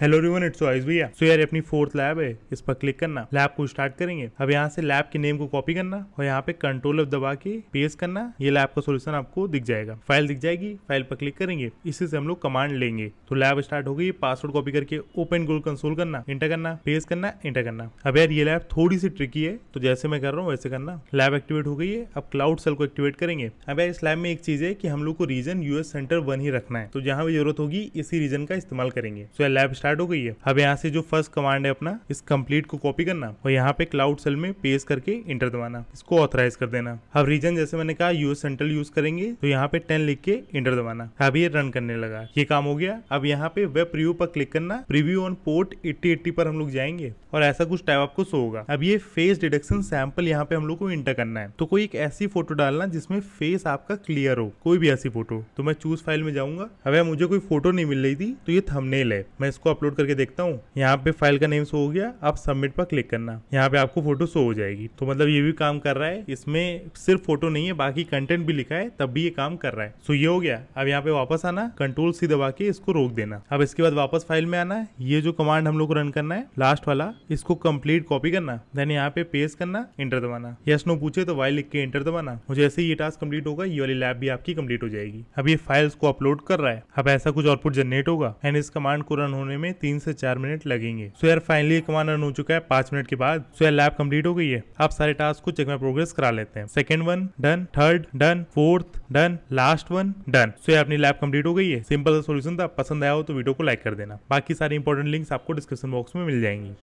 hello रिवन it's eyes भैया सो यार अपनी फोर्थ लैब है इस पर क्लिक करना लैब को स्टार्ट करेंगे अब यहाँ से लैब के नेम को कॉपी करना और यहाँ पे कंट्रोल ऑफ दबा के पेस्ट करना ये लैब का सोल्यूशन आपको दिख जाएगा फाइल दिख जाएगी फाइल पर क्लिक करेंगे इसी से हम लोग कमांड लेंगे तो लैब स्टार्ट हो गई पासवर्ड कॉपी करके ओपन गोल कंसोल करना इंटर करना पेस्ट करना इंटर करना अब यार ये लैब थोड़ी सी ट्रिकी है तो जैसे मैं कर रहा हूँ वैसे करना लैब एक्टिवेट हो गई है अब क्लाउड सेल को एक्टिवेट करेंगे अब यार इस लैब में एक चीज है कि हम लोग को रीजन यूएस सेंटर वन ही रखना है तो जहाँ भी जरूरत होगी इसी रीजन का इस्तेमाल करेंगे सो लैब स्टार्ट हो गई है अब यहाँ से जो फर्स्ट कमांड है अपना इस कंप्लीट को कॉपी करना और यहाँ पे क्लाउड सेल में पेस करके इंटर दबाना इसको ऑथराइज कर देना अब रीजन जैसे मैंने कहा यूएस सेंट्रल यूज करेंगे तो यहाँ पे टेन लिख के इंटर दबाना अब ये रन करने लगा ये काम हो गया अब यहाँ पे वेब प्रिव्यू पर क्लिक करना प्रिव्यू ऑन पोर्ट एट्टी पर हम लोग जाएंगे और ऐसा कुछ टाइप आपको शो होगा अब ये फेस डिडक्शन सैंपल यहाँ पे हम लोग को इंटर करना है तो कोई एक ऐसी फोटो डालना जिसमें फेस आपका क्लियर हो कोई भी ऐसी फोटो तो मैं चूज फाइल में जाऊंगा अब मुझे कोई फोटो नहीं मिल रही थी तो ये थमनेल है मैं इसको अपलोड करके देखता हूँ यहाँ पे फाइल का नेम शो हो गया आप सबमिट पर क्लिक करना यहाँ पे आपको फोटो शो हो जाएगी तो मतलब ये भी काम कर रहा है इसमें सिर्फ फोटो नहीं है बाकी कंटेंट भी लिखा है तब भी ये काम कर रहा है सो ये हो गया अब यहाँ पे वापस आना कंट्रोल सी दबा के इसको रोक देना अब इसके बाद वापस फाइल में आना है ये जो कमांड हम लोग को रन करना है लास्ट वाला इसको कम्प्लीट कॉपी करना देन यहाँ पे पेस्ट करना इंटर दबाना यस नो पूछे तो वाई लिख के इंटर दबाना मुझे ऐसे ये टास्क कम्प्लीट होगा ये वाली लैब भी आपकी कम्प्लीट हो जाएगी अब ये फाइल्स को अपलोड कर रहा है अब ऐसा कुछ आउटपुट जनरेट होगा एंड इस कमांड को रन होने में में तीन से चार मिनट लगेंगे सो यार फाइनली कमान रन हो चुका है पांच मिनट के बाद सो यार लैब कंप्लीट हो गई है आप सारे टास्क को चेक में प्रोग्रेस करा लेते हैं second one done third done fourth done last one done so यार अपनी लैब कंप्लीट हो गई है सिंपल सोल्यूशन था पसंद आया हो तो वीडियो को लाइक कर देना बाकी सारी इंपॉर्टेंट लिंक्स आपको डिस्क्रिप्शन बॉक्स में मिल जाएंगी